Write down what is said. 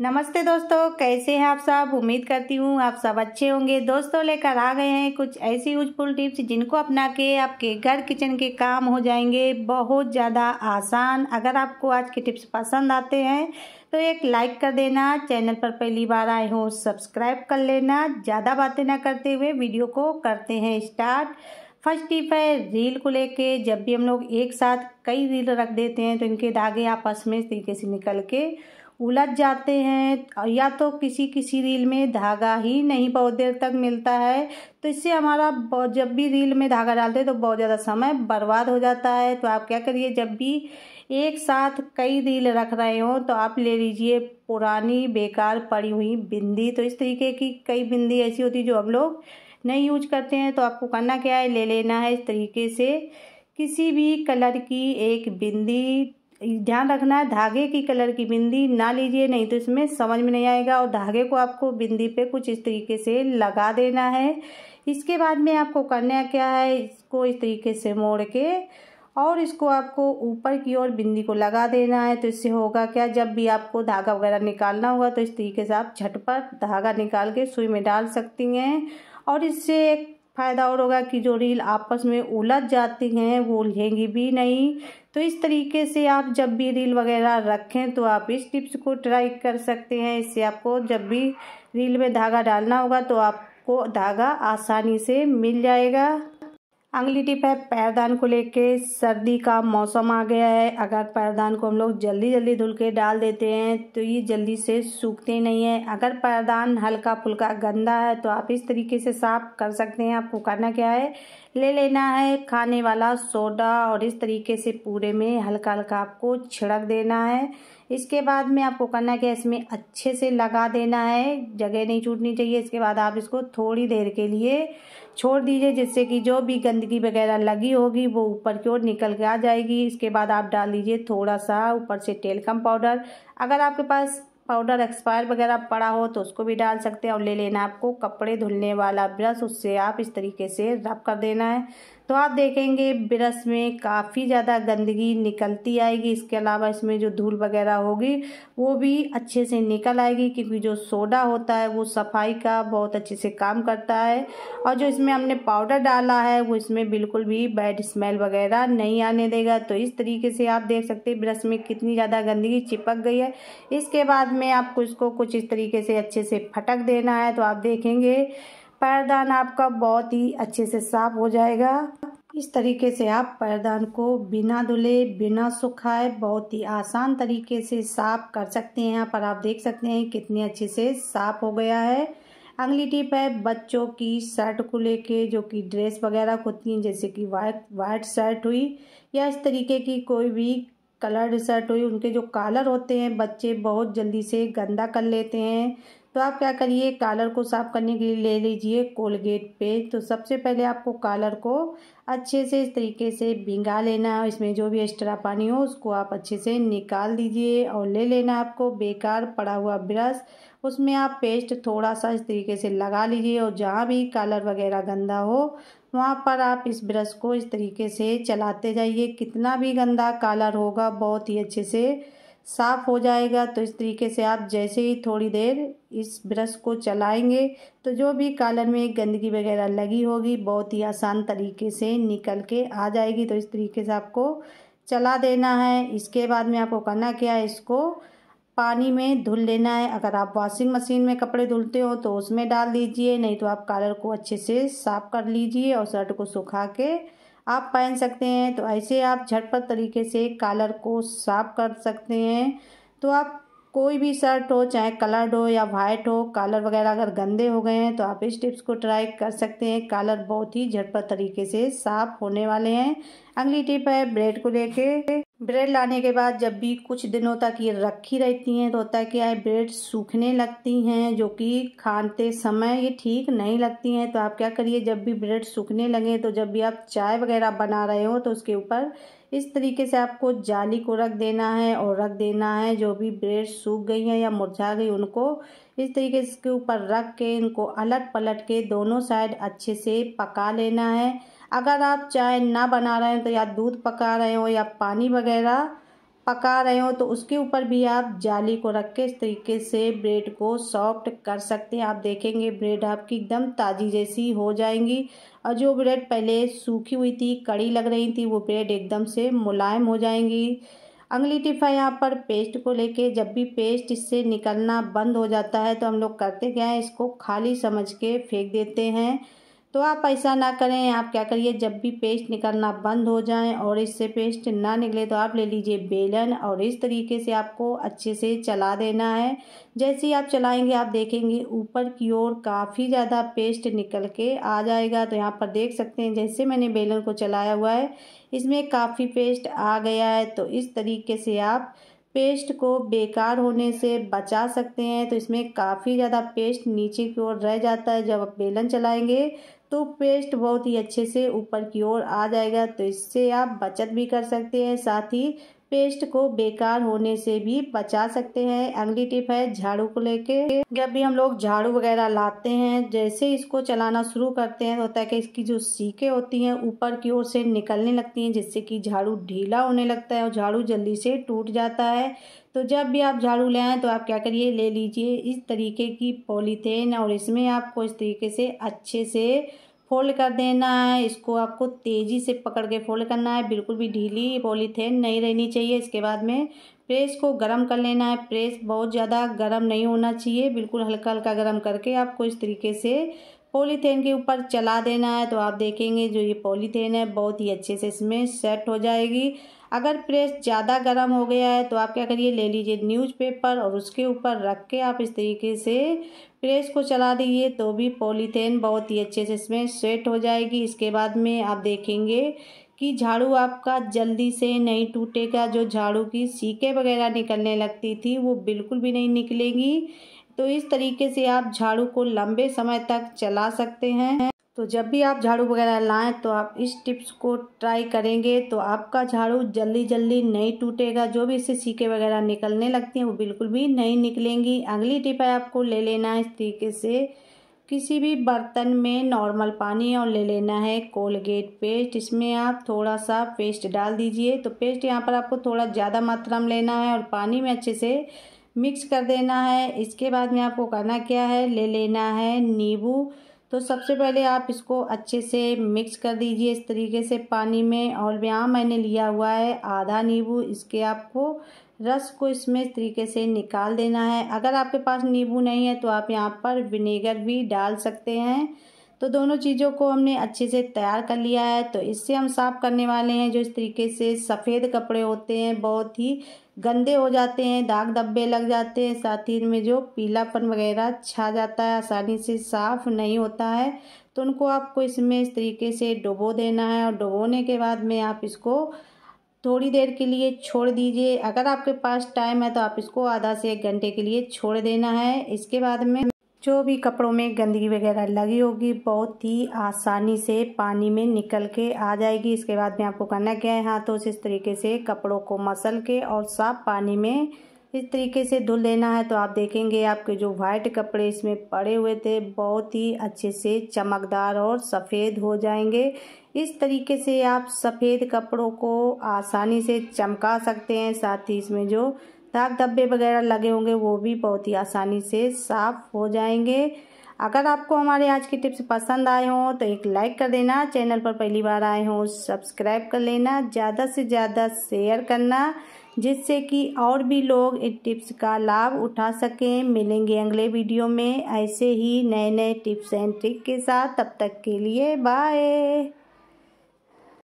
नमस्ते दोस्तों कैसे हैं आप सब उम्मीद करती हूँ आप सब अच्छे होंगे दोस्तों लेकर आ गए हैं कुछ ऐसी यूजफुल टिप्स जिनको अपना के आपके घर किचन के काम हो जाएंगे बहुत ज़्यादा आसान अगर आपको आज के टिप्स पसंद आते हैं तो एक लाइक कर देना चैनल पर पहली बार आए हो सब्सक्राइब कर लेना ज़्यादा बातें ना करते हुए वीडियो को करते हैं स्टार्ट फर्स्ट टिप है रील को लेके जब भी हम लोग एक साथ कई रील रख देते हैं तो इनके धागे आपस में तरीके से निकल के उलझ जाते हैं या तो किसी किसी रील में धागा ही नहीं बहुत देर तक मिलता है तो इससे हमारा जब भी रील में धागा डालते हैं तो बहुत ज़्यादा समय बर्बाद हो जाता है तो आप क्या करिए जब भी एक साथ कई रील रख रहे हो तो आप ले लीजिए पुरानी बेकार पड़ी हुई बिंदी तो इस तरीके की कई बिंदी ऐसी होती जो हम लोग नहीं यूज करते हैं तो आपको करना क्या है ले लेना है इस तरीके से किसी भी कलर की एक बिंदी ध्यान रखना है धागे की कलर की बिंदी ना लीजिए नहीं तो इसमें समझ में नहीं आएगा और धागे को आपको बिंदी पे कुछ इस तरीके से लगा देना है इसके बाद में आपको करना क्या है इसको इस तरीके से मोड़ के और इसको आपको ऊपर की ओर बिंदी को लगा देना है तो इससे होगा क्या जब भी आपको धागा वगैरह निकालना होगा तो इस तरीके से आप झटपट धागा निकाल के सुई में डाल सकती हैं और इससे एक फ़ायदा और होगा कि जो रील आपस में उलझ जाती हैं वो उलझेंगी भी नहीं तो इस तरीके से आप जब भी रील वगैरह रखें तो आप इस टिप्स को ट्राई कर सकते हैं इससे आपको जब भी रील में धागा डालना होगा तो आपको धागा आसानी से मिल जाएगा अंगली टिप है पैरदान को लेके सर्दी का मौसम आ गया है अगर पैरदान को हम लोग जल्दी जल्दी धुल के डाल देते हैं तो ये जल्दी से सूखते नहीं है अगर पैरदान हल्का फुल्का गंदा है तो आप इस तरीके से साफ कर सकते हैं आपको करना क्या है ले लेना है खाने वाला सोडा और इस तरीके से पूरे में हल्का हल्का आपको छिड़क देना है इसके बाद में आपको करना क्या इसमें अच्छे से लगा देना है जगह नहीं छूटनी चाहिए इसके बाद आप इसको थोड़ी देर के लिए छोड़ दीजिए जिससे कि जो भी गंदगी वगैरह लगी होगी वो ऊपर की ओर निकल के आ जाएगी इसके बाद आप डाल दीजिए थोड़ा सा ऊपर से टेलकम पाउडर अगर आपके पास पाउडर एक्सपायर वगैरह पड़ा हो तो उसको भी डाल सकते हैं और ले लेना आपको कपड़े धुलने वाला ब्रश उससे आप इस तरीके से रब कर देना है तो आप देखेंगे ब्रश में काफ़ी ज़्यादा गंदगी निकलती आएगी इसके अलावा इसमें जो धूल वगैरह होगी वो भी अच्छे से निकल आएगी क्योंकि जो सोडा होता है वो सफाई का बहुत अच्छे से काम करता है और जो इसमें हमने पाउडर डाला है वो इसमें बिल्कुल भी बैड स्मेल वगैरह नहीं आने देगा तो इस तरीके से आप देख सकते हैं ब्रश में कितनी ज़्यादा गंदगी चिपक गई है इसके बाद में आपको इसको कुछ इस तरीके से अच्छे से फटक देना है तो आप देखेंगे पैरदान आपका बहुत ही अच्छे से साफ हो जाएगा इस तरीके से आप पैरदान को बिना धुले बिना सुखाए बहुत ही आसान तरीके से साफ कर सकते हैं यहाँ पर आप देख सकते हैं कितने अच्छे से साफ हो गया है अगली टिप है बच्चों की शर्ट को लेके जो कि ड्रेस वगैरह होती हैं जैसे कि वाइट वाइट शर्ट हुई या इस तरीके की कोई भी कलर्ड शर्ट हुई उनके जो कालर होते हैं बच्चे बहुत जल्दी से गंदा कर लेते हैं तो आप क्या करिए कॉलर को साफ़ करने के लिए ले लीजिए कोलगेट पेस्ट तो सबसे पहले आपको कॉलर को अच्छे से इस तरीके से भिंगा लेना है इसमें जो भी एक्स्ट्रा पानी हो उसको आप अच्छे से निकाल दीजिए और ले लेना आपको बेकार पड़ा हुआ ब्रश उसमें आप पेस्ट थोड़ा सा इस तरीके से लगा लीजिए और जहाँ भी कॉलर वगैरह गंदा हो वहाँ पर आप इस ब्रश को इस तरीके से चलाते जाइए कितना भी गंदा कॉलर होगा बहुत ही अच्छे से साफ़ हो जाएगा तो इस तरीके से आप जैसे ही थोड़ी देर इस ब्रश को चलाएंगे तो जो भी कालर में गंदगी वगैरह लगी होगी बहुत ही आसान तरीके से निकल के आ जाएगी तो इस तरीके से आपको चला देना है इसके बाद में आपको करना क्या है इसको पानी में धुल लेना है अगर आप वॉशिंग मशीन में कपड़े धुलते हो तो उसमें डाल दीजिए नहीं तो आप कालर को अच्छे से साफ़ कर लीजिए और शर्ट को सुखा के आप पहन सकते हैं तो ऐसे आप झटपट तरीके से कॉलर को साफ कर सकते हैं तो आप कोई भी शर्ट हो चाहे कलर्ड हो या वाइट हो कॉलर वगैरह अगर गंदे हो गए हैं तो आप इस टिप्स को ट्राई कर सकते हैं कॉलर बहुत ही झटपट तरीके से साफ होने वाले हैं अगली टिप है ब्रेड को लेके ब्रेड लाने के बाद जब भी कुछ दिनों तक ये रखी रहती हैं तो होता है क्या है ब्रेड सूखने लगती हैं जो कि खाते समय ये ठीक नहीं लगती हैं तो आप क्या करिए जब भी ब्रेड सूखने लगे तो जब भी आप चाय वगैरह बना रहे हो तो उसके ऊपर इस तरीके से आपको जाली को रख देना है और रख देना है जो भी ब्रेड सूख गई हैं या मुरझा गई उनको इस तरीके से इसके ऊपर रख के इनको अलट पलट के दोनों साइड अच्छे से पका लेना है अगर आप चाय ना बना रहे हो तो या दूध पका रहे हो या पानी वगैरह पका रहे हो तो उसके ऊपर भी आप जाली को रख के इस तरीके से ब्रेड को सॉफ्ट कर सकते हैं आप देखेंगे ब्रेड आपकी एकदम ताज़ी जैसी हो जाएंगी और जो ब्रेड पहले सूखी हुई थी कड़ी लग रही थी वो ब्रेड एकदम से मुलायम हो जाएंगी अंगली टिप है यहाँ पर पेस्ट को लेके जब भी पेस्ट इससे निकलना बंद हो जाता है तो हम लोग करते क्या है इसको खाली समझ के फेंक देते हैं तो आप ऐसा ना करें आप क्या करिए जब भी पेस्ट निकलना बंद हो जाए और इससे पेस्ट ना निकले तो आप ले लीजिए बेलन और इस तरीके से आपको अच्छे से चला देना है जैसे ही आप चलाएंगे आप देखेंगे ऊपर की ओर काफ़ी ज़्यादा पेस्ट निकल के आ जाएगा तो यहाँ पर देख सकते हैं जैसे मैंने बेलन को चलाया हुआ है इसमें काफ़ी पेस्ट आ गया है तो इस तरीके से आप पेस्ट को बेकार होने से बचा सकते हैं तो इसमें काफ़ी ज़्यादा पेस्ट नीचे की ओर रह जाता है जब आप बेलन चलाएंगे तो पेस्ट बहुत ही अच्छे से ऊपर की ओर आ जाएगा तो इससे आप बचत भी कर सकते हैं साथ ही पेस्ट को बेकार होने से भी बचा सकते हैं अगली टिप है झाड़ू को लेके जब भी हम लोग झाड़ू वगैरह लाते हैं जैसे इसको चलाना शुरू करते हैं तो होता है कि इसकी जो सीखें होती हैं ऊपर की ओर से निकलने लगती हैं जिससे कि झाड़ू ढीला होने लगता है और झाड़ू जल्दी से टूट जाता है तो जब भी आप झाड़ू ले आए तो आप क्या करिए ले लीजिए इस तरीके की पॉलीथेन और इसमें आपको इस तरीके से अच्छे से फोल्ड कर देना है इसको आपको तेज़ी से पकड़ के फोल्ड करना है बिल्कुल भी ढीली पॉलीथेन नहीं रहनी चाहिए इसके बाद में प्रेस को गर्म कर लेना है प्रेस बहुत ज़्यादा गर्म नहीं होना चाहिए बिल्कुल हल्का हल्का गर्म करके आपको इस तरीके से पॉलीथेन के ऊपर चला देना है तो आप देखेंगे जो ये पॉलीथेन है बहुत ही अच्छे से इसमें सेट हो जाएगी अगर प्रेस ज़्यादा गर्म हो गया है तो आप क्या करिए ले लीजिए न्यूज़पेपर और उसके ऊपर रख के आप इस तरीके से प्रेस को चला दीजिए तो भी पॉलीथेन बहुत ही अच्छे से इसमें सेट हो जाएगी इसके बाद में आप देखेंगे कि झाड़ू आपका जल्दी से नहीं टूटेगा जो झाड़ू की सीके वगैरह निकलने लगती थी वो बिल्कुल भी नहीं निकलेगी तो इस तरीके से आप झाड़ू को लंबे समय तक चला सकते हैं तो जब भी आप झाड़ू वगैरह लाएं तो आप इस टिप्स को ट्राई करेंगे तो आपका झाड़ू जल्दी जल्दी नहीं टूटेगा जो भी इससे सीके वगैरह निकलने लगती हैं वो बिल्कुल भी नहीं निकलेंगी अगली टिप है आपको ले लेना है इस तरीके से किसी भी बर्तन में नॉर्मल पानी और ले लेना है कोलगेट पेस्ट इसमें आप थोड़ा सा पेस्ट डाल दीजिए तो पेस्ट यहाँ पर आपको थोड़ा ज़्यादा मात्रा में लेना है और पानी में अच्छे से मिक्स कर देना है इसके बाद में आपको करना क्या है ले लेना है नींबू तो सबसे पहले आप इसको अच्छे से मिक्स कर दीजिए इस तरीके से पानी में और यहाँ मैंने लिया हुआ है आधा नींबू इसके आपको रस को इसमें इस तरीके से निकाल देना है अगर आपके पास नींबू नहीं है तो आप यहाँ पर विनेगर भी डाल सकते हैं तो दोनों चीज़ों को हमने अच्छे से तैयार कर लिया है तो इससे हम साफ़ करने वाले हैं जो इस तरीके से सफ़ेद कपड़े होते हैं बहुत ही गंदे हो जाते हैं दाग धब्बे लग जाते हैं साथ ही इनमें जो पीलापन वगैरह छा जाता है आसानी से साफ़ नहीं होता है तो उनको आपको इसमें इस तरीके से डुबो देना है और डुबोने के बाद में आप इसको थोड़ी देर के लिए छोड़ दीजिए अगर आपके पास टाइम है तो आप इसको आधा से एक घंटे के लिए छोड़ देना है इसके बाद में जो भी कपड़ों में गंदगी वगैरह लगी होगी बहुत ही आसानी से पानी में निकल के आ जाएगी इसके बाद में आपको करना क्या है हाथों से इस तरीके से कपड़ों को मसल के और साफ पानी में इस तरीके से धुल लेना है तो आप देखेंगे आपके जो वाइट कपड़े इसमें पड़े हुए थे बहुत ही अच्छे से चमकदार और सफ़ेद हो जाएंगे इस तरीके से आप सफ़ेद कपड़ों को आसानी से चमका सकते हैं साथ ही इसमें जो दाग धब्बे वगैरह लगे होंगे वो भी बहुत ही आसानी से साफ हो जाएंगे अगर आपको हमारे आज की टिप्स पसंद आए हों तो एक लाइक कर देना चैनल पर पहली बार आए हों सब्सक्राइब कर लेना ज़्यादा से ज़्यादा शेयर करना जिससे कि और भी लोग इन टिप्स का लाभ उठा सकें मिलेंगे अगले वीडियो में ऐसे ही नए नए टिप्स एंड ट्रिक के साथ तब तक के लिए बाय